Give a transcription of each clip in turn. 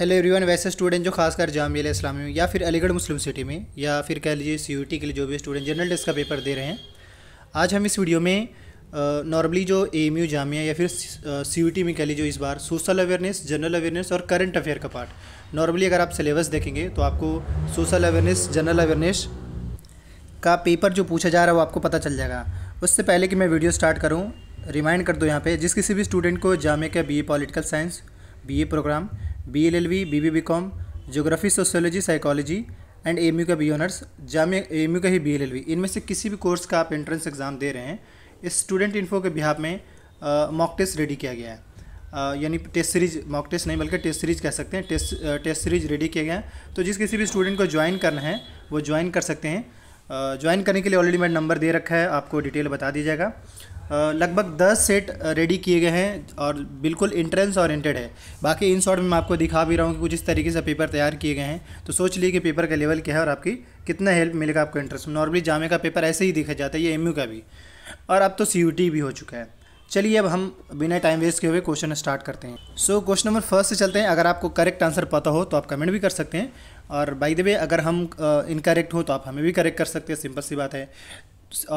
hello everyone वैसे student जो खासकर जामिया इस्लामी में या फिर अलीगढ़ मुस्लिम सिटी में या फिर कह लीजिए सी के लिए जो भी स्टूडेंट जनरल डेस्क का पेपर दे रहे हैं आज हम इस वीडियो में नॉर्मली जो ए एम यू जामिया या फिर सी में कह लीजिए इस बार सोशल अवेयरनेस जनरल अवेयरनेस और करंट अफेयर का पार्ट नॉर्मली अगर आप सिलेबस देखेंगे तो आपको सोशल अवेयरनेस जनरल अवेयरनेस का पेपर जो पूछा जा रहा है वो आपको पता चल जाएगा उससे पहले कि मैं वीडियो स्टार्ट करूँ रिमाइंड कर दो यहाँ पर जिस किसी भी स्टूडेंट को जामिया का B political science B program B L L B B B B com geography sociology psychology and M U का B honours Jamia M U का ही बी एल एल बी इनमें से किसी भी कोर्स का आप एंट्रेंस एग्ज़ाम दे रहे हैं इस स्टूडेंट इन्फो के बिहार में मॉक टेस्ट रेडी किया गया है यानी टेस्ट सीरीज मॉक टेस्ट नहीं बल्कि टेस्ट सीरीज कह सकते हैं टेस्ट टेस्ट सीरीज रेडी किया गया है तो जिस किसी भी स्टूडेंट को ज्वाइन करना है वो ज्वाइन कर सकते हैं ज्वाइन करने के लिए ऑलरेडी मैंने नंबर दे रखा है आपको डिटेल बता दी जाएगा लगभग दस सेट रेडी किए गए हैं और बिल्कुल इंट्रेंस ओरिएंटेड है बाकी इन शॉर्ट में मैं आपको दिखा भी रहा हूँ कि कुछ इस तरीके से पेपर तैयार किए गए हैं तो सोच लिए कि पेपर का लेवल क्या है और आपकी कितना हेल्प मिलेगा आपको इंटरेस्ट में नॉर्मली जामे का पेपर ऐसे ही दिखा जाता है ये एम का भी और अब तो सी भी हो चुका है चलिए अब हम बिना टाइम वेस्ट किए हुए क्वेश्चन स्टार्ट करते हैं सो क्वेश्चन नंबर फर्स्ट से चलते हैं अगर आपको करेक्ट आंसर पता हो तो आप कमेंट भी कर सकते हैं और बाय द वे अगर हम इनकरेक्ट हो तो आप हमें भी करेक्ट कर सकते हैं सिंपल सी बात है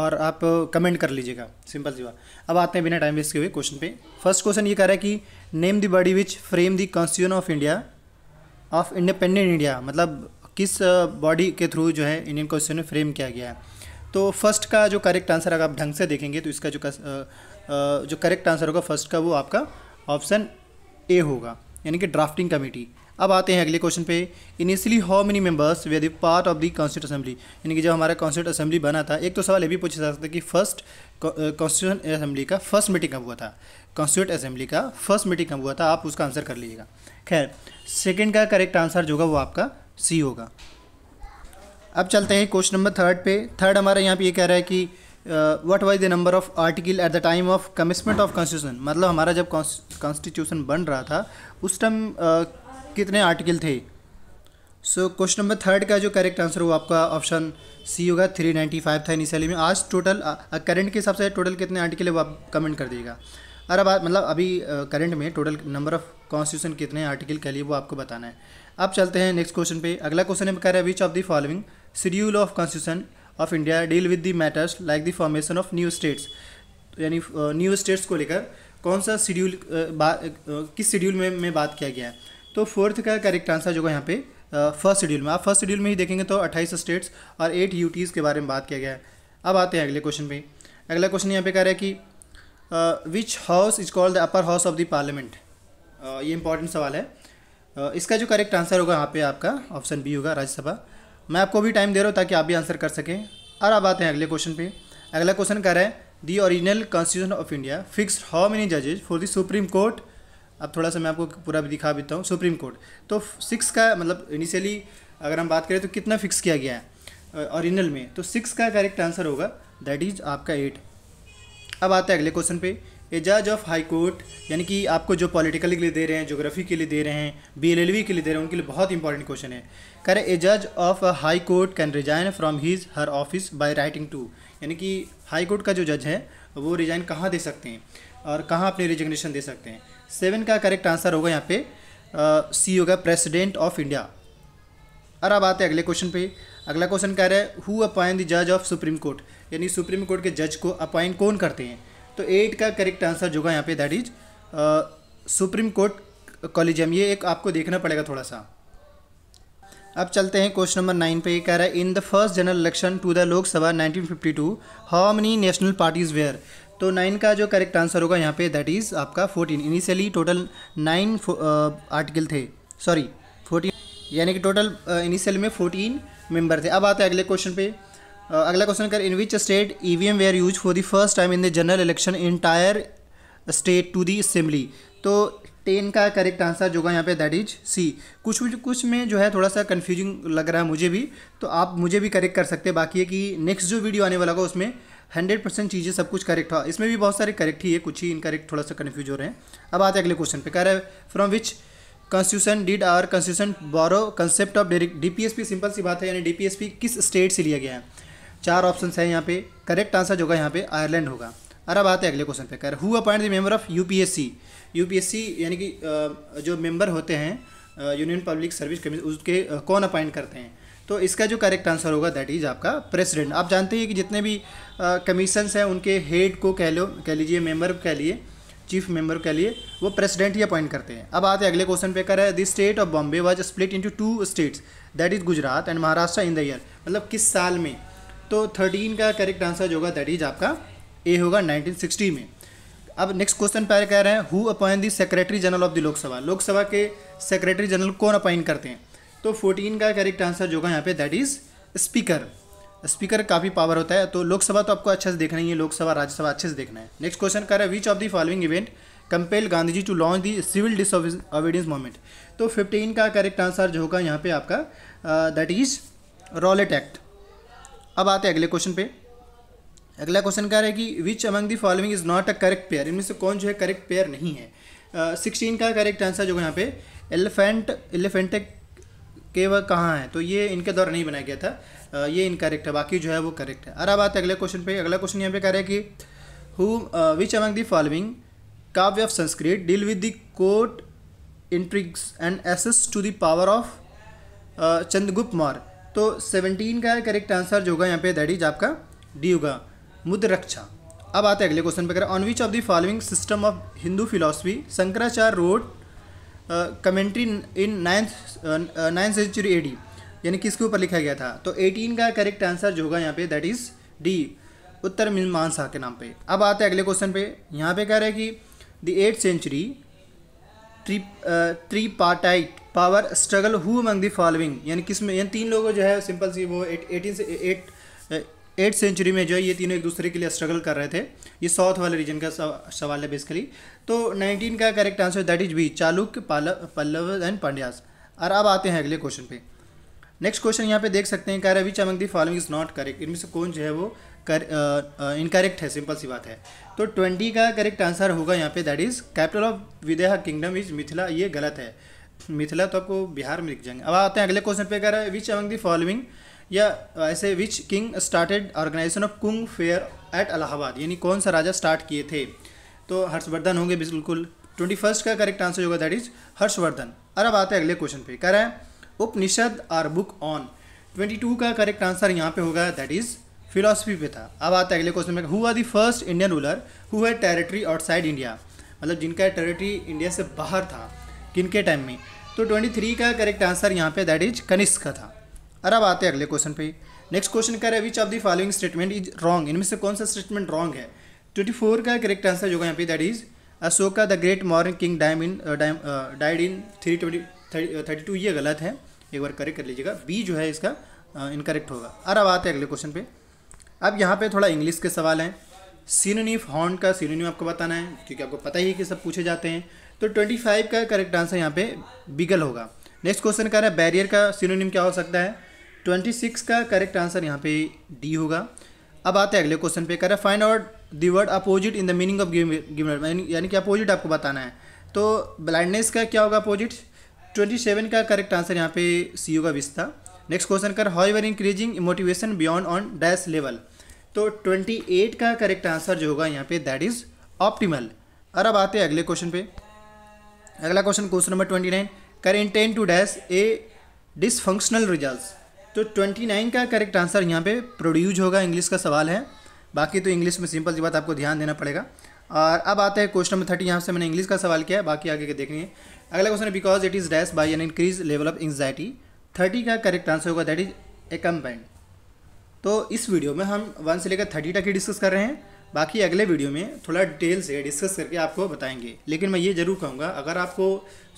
और आप कमेंट कर लीजिएगा सिंपल सी बात अब आते हैं बिना टाइम वेस्ट के हुए क्वेश्चन पे फर्स्ट क्वेश्चन ये कह रहा है कि name the body which frame the constitution of India of independent India मतलब किस बॉडी के थ्रू जो है इंडियन कॉन्स्टिट्यूशन में फ्रेम किया गया है तो फर्स्ट का जो करेक्ट आंसर अगर आप ढंग से देखेंगे तो इसका जो कस, जो करेक्ट आंसर होगा फर्स्ट का वो आपका ऑप्शन ए होगा यानी कि ड्राफ्टिंग कमेटी अब आते हैं अगले क्वेश्चन पे initially how many members were the part of the constitute assembly यानी कि जब हमारा कॉन्स्टिट्यूट असेंबली बना था एक तो सवाल ये भी पूछा जा सकता है कि फर्स्ट कॉन्स्टिट्यूशन असेंबली का फर्स्ट मीटिंग कब हुआ था कॉन्स्टिट्यूट असेंबली का फर्स्ट मीटिंग कब हुआ था आप उसका आंसर कर लीजिएगा खैर सेकेंड का करेक्ट आंसर जो होगा वो आपका सी होगा अब चलते हैं क्वेश्चन नंबर थर्ड पे थर्ड हमारा यहाँ पे ये कह रहा है कि what was the number of article at the time of commencement of constitution मतलब हमारा जब कॉन्स्टिट्यूशन बन रहा था उस टाइम कितने आर्टिकल थे सो क्वेश्चन नंबर थर्ड का जो करेक्ट आंसर हुआ आपका ऑप्शन सी होगा थ्री नाइन्टी फाइव था इनिशियली में आज टोटल करंट के हिसाब से टोटल कितने आर्टिकल है वो आप कमेंट कर दीजिएगा और अब मतलब अभी करंट में टोटल नंबर ऑफ कॉन्स्टिट्यूशन कितने आर्टिकल के लिए वो आपको बताना है अब चलते हैं नेक्स्ट क्वेश्चन पे अगला क्वेश्चन है कह रहा है which of the following schedule of constitution of India deal with the matters like the formation of new states यानी न्यू स्टेट्स को लेकर कौन सा शेड्यूल किस शेड्यूल में, में बात किया गया है तो फोर्थ का करेक्ट आंसर जो है यहाँ पे फर्स्ट शेड्यूल में आप फर्स्ट शेड्यूल में ही देखेंगे तो 28 स्टेट्स और एट यूटीज़ के बारे में बात किया गया है अब आते हैं अगले क्वेश्चन पे अगला क्वेश्चन यहाँ पे कह रहा है कि which house is called the upper house of the parliament ये इंपॉर्टेंट सवाल है uh, इसका जो करेक्ट आंसर होगा यहाँ पे आपका ऑप्शन बी होगा राज्यसभा मैं आपको भी टाइम दे रहा हूँ ताकि आप भी आंसर कर सकें और अब आते हैं अगले क्वेश्चन पे अगला क्वेश्चन कह रहा है the original constitution of India fix how many जजेज फॉर द सुप्रीम कोर्ट अब थोड़ा सा मैं आपको पूरा भी दिखा देता हूँ सुप्रीम कोर्ट तो सिक्स का मतलब इनिशियली अगर हम बात करें तो कितना फिक्स किया गया है ऑरिजिनल में तो सिक्स का करेक्ट आंसर होगा दैट इज़ आपका एट अब आता है अगले क्वेश्चन पे ए जज ऑफ हाई कोर्ट यानी कि आपको जो पॉलिटिकल के लिए दे रहे हैं जोग्राफी के लिए दे रहे हैं बी के लिए दे रहे हैं उनके लिए बहुत इंपॉर्टेंट क्वेश्चन है कह रहे ए जज of high court can resign from his her office by writing to यानी कि हाई कोर्ट का जो जज है वो रिजाइन कहाँ दे सकते हैं और कहाँ अपनी रिजिग्नेशन दे सकते हैं सेवन का करेक्ट आंसर होगा यहाँ पे सी होगा प्रेसिडेंट ऑफ इंडिया और अब आते हैं अगले क्वेश्चन पे अगला क्वेश्चन कह रहा है हु अपॉइंट द जज ऑफ सुप्रीम कोर्ट यानी सुप्रीम कोर्ट के जज को अपॉइंट कौन करते हैं तो एट का करेक्ट आंसर जो होगा यहाँ पे that is supreme court collegium ये एक आपको देखना पड़ेगा थोड़ा सा अब चलते हैं क्वेश्चन नंबर नाइन पे कह रहा है in the first general election to the Lok Sabha 1952 how many national parties were तो नाइन का जो करेक्ट आंसर होगा यहाँ पे दैट इज़ आपका fourteen initially total nine article थे सॉरी फोर्टीन यानी कि टोटल इनिशियल uh, में फोर्टीन मेंबर थे अब आते हैं अगले क्वेश्चन पे uh, अगला क्वेश्चन कर in which state E V M were use for the first time in the general election in tyre state to the assembly तो टेन का करेक्ट आंसर जो होगा यहाँ पे दैट इज सी कुछ कुछ में जो है थोड़ा सा कन्फ्यूजिंग लग रहा है मुझे भी तो आप मुझे भी करेक्ट कर सकते हैं बाकी है कि नेक्स्ट जो वीडियो आने वाला होगा उसमें हंड्रेड परसेंट चीज़ें सब कुछ करेक्ट हुआ इसमें भी बहुत सारे करेक्ट ही है कुछ ही इनकरेक्ट थोड़ा सा कन्फ्यूज हो रहे हैं अब आते हैं अगले क्वेश्चन पे कह रहे हैं from which constitution did our constitution borrow concept of as DPSP simple सी बात है यानी डीपीएसपी किस स्टेट से लिया गया है चार ऑप्शन है यहाँ पे करेक्ट आंसर जो होगा यहाँ पे आयरलैंड होगा और अब आते हैं अगले क्वेश्चन पे कर who appoint the member of as UPSC यानी कि जो मेंबर होते हैं यूनियन पब्लिक सर्विस कमीशन उसके कौन अपॉइंट करते हैं तो इसका जो करेक्ट आंसर होगा दैट इज़ आपका प्रेसिडेंट आप जानते हैं कि जितने भी कमीशंस हैं उनके हेड को कह लो कह लीजिए मेंबर कह लिए चीफ मेंबर के लिए वो प्रेसिडेंट ही अपॉइंट करते हैं अब आते हैं अगले क्वेश्चन पे कर रहे है the state of Bombay was split into two states that is Gujarat and Maharashtra in the year मतलब किस साल में तो थर्टीन का करेक्ट आंसर जो होगा दैट इज आपका ए होगा 1960 में अब नेक्स्ट क्वेश्चन पर कह रहे हैं who appoint the secretary general of the Lok Sabha Lok Sabha के सेक्रेटरी जनरल कौन अपॉइंट करते हैं तो फोर्टीन का करेक्ट आंसर जो होगा यहाँ पे दैट इज़ स्पीकर स्पीकर काफ़ी पावर होता है तो लोकसभा तो आपको अच्छे से देखना ही है लोकसभा राज्यसभा अच्छे से देखना है नेक्स्ट क्वेश्चन कर रहा है which of the following event compel Gandhi ji to launch the civil disobedience movement तो फिफ्टीन का करेक्ट आंसर जो होगा यहाँ पे आपका दैट इज रॉलेट एक्ट अब आते हैं अगले क्वेश्चन पे अगला क्वेश्चन कह रहा है कि which among the following is not a correct pair इनमें से कौन जो है करेक्ट पेयर नहीं है सिक्सटीन uh, का करेक्ट आंसर जो यहाँ पे एलिफेंट एलिफेंटेक केवल कहाँ है तो ये इनके द्वारा नहीं बनाया गया था ये इनकरेक्ट है बाकी जो है वो करेक्ट है अरे बात अगले क्वेश्चन पे अगला क्वेश्चन यहाँ पे कह रहे हैं कि who which among the following kavya of Sanskrit deal with the court intrigues and access to the power of Chandragupta Maurya तो सेवनटीन का करेक्ट आंसर जो होगा यहाँ पे दैट इज आपका डी होगा मुद्रक्षा अब आते हैं अगले क्वेश्चन पे करें on which of the following system of Hindu philosophy Shankaracharya wrote commentary in ninth ninth century AD यानी किसके ऊपर लिखा गया था तो 18 का करेक्ट आंसर जो होगा यहाँ पे दैट इज़ डी उत्तर मीमांसा के नाम पे अब आते हैं अगले क्वेश्चन पे यहाँ पे कह रहे हैं कि the eight century tri tripartite power struggle who among the following यानी किस में यानी तीन लोगों जो है सिंपल सी वो एट एटीन से एट एट सेंचुरी में जो है ये तीनों एक दूसरे के लिए स्ट्रगल कर रहे थे ये साउथ वाले रीजन का सवाल है बेसिकली तो 19 का correct answer that is B Chalukya Pallava and Pandyas और अब आते हैं अगले क्वेश्चन पे नेक्स्ट क्वेश्चन यहाँ पे देख सकते हैं कह रहा है which the following is not correct इनमें से कौन जो है वो कर इनकरेक्ट है सिंपल सी बात है तो ट्वेंटी का करेक्ट आंसर होगा यहाँ पे that is capital of Videha kingdom is Mithila ये गलत है मिथिला तो आपको बिहार में लिख जाएंगे अब आते हैं अगले क्वेश्चन पे कह रहा है विच अमंग दी फॉलोइंग या uh, ऐसे which king started organisation of Kumbh fair at Allahabad यानी कौन सा राजा स्टार्ट किए थे तो हर्षवर्धन होंगे बिल्कुल ट्वेंटी फर्स्ट का करेक्ट आंसर होगा दैट इज हर्षवर्धन और अब आते हैं अगले क्वेश्चन पे कह रहा है Upanishad are book on twenty two का करेक्ट आंसर यहाँ पे होगा दैट इज फिलोसफी पे था अब आते हैं अगले क्वेश्चन में who are the first Indian ruler who है टेरेटरी आउटसाइड इंडिया मतलब जिनका टेरेटरी इंडिया से बाहर था किन के टाइम में तो ट्वेंटी थ्री का करेक्ट आंसर यहाँ पे दैट इज कनिष्क था और अब आते हैं अगले क्वेश्चन पे नेक्स्ट क्वेश्चन कह रहे हैं which of the following statement is wrong इनमें से कौन सा स्टेटमेंट रॉन्ग है ट्वेंटी फोर का करेक्ट आंसर जो यहाँ पे that is Ashoka the great Mauryan king died in died in three twenty thirty two ये गलत है एक बार करेक्ट कर लीजिएगा बी जो है इसका इनकरेक्ट uh, होगा और अब आते हैं अगले क्वेश्चन पे अब यहाँ पे थोड़ा इंग्लिश के सवाल हैं सीनोनिफ हॉर्न का सीनोनिम आपको बताना है क्योंकि आपको पता ही है कि सब पूछे जाते हैं तो ट्वेंटी फाइव का करेक्ट आंसर यहाँ पे बिगल होगा नेक्स्ट क्वेश्चन कह रहा है बैरियर का सीनोनिम क्या हो सकता है ट्वेंटी सिक्स का करेक्ट आंसर यहाँ पे डी होगा अब आते हैं अगले क्वेश्चन पे करें find out the word opposite in the meaning of given यानी कि अपोजिट आपको बताना है तो ब्लाइंडनेस का क्या होगा अपोजिट ट्वेंटी सेवन का करेक्ट आंसर यहाँ पे सी होगा विस्ता नेक्स्ट क्वेश्चन कर however increasing motivation beyond on dash level तो ट्वेंटी एट का करेक्ट आंसर जो होगा यहाँ पे दैट इज़ ऑप्टिमल और अब आते हैं अगले क्वेश्चन पे अगला question question number twenty nine कर intend to dash a dysfunctional result तो ट्वेंटी नाइन का करेक्ट आंसर यहाँ पे प्रोड्यूज होगा इंग्लिश का सवाल है बाकी तो इंग्लिश में सिंपल सी बात आपको ध्यान देना पड़ेगा और अब आता है क्वेश्चन नंबर थर्टी यहाँ से मैंने इंग्लिश का सवाल किया है बाकी आगे के देखेंगे अगला क्वेश्चन है because it is dash by an increase level of anxiety thirty का करेक्ट आंसर होगा दैट इज ए तो इस वीडियो में हम वन से लेकर थर्टी तक ही डिस्कस कर रहे हैं बाकी अगले वीडियो में थोड़ा डिटेल से डिस्कस करके आपको बताएंगे लेकिन मैं ये जरूर कहूँगा अगर आपको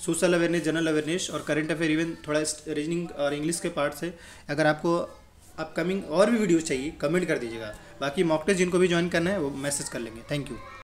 सोशल अवेयरनेस जनरल अवेयरनेस और करंट अफेयर इवन थोड़ा रीजनिंग और इंग्लिश के पार्ट से अगर आपको अपकमिंग और भी वीडियो चाहिए कमेंट कर दीजिएगा बाकी मॉकटेस जिनको भी ज्वाइन करना है वो मैसेज कर लेंगे थैंक यू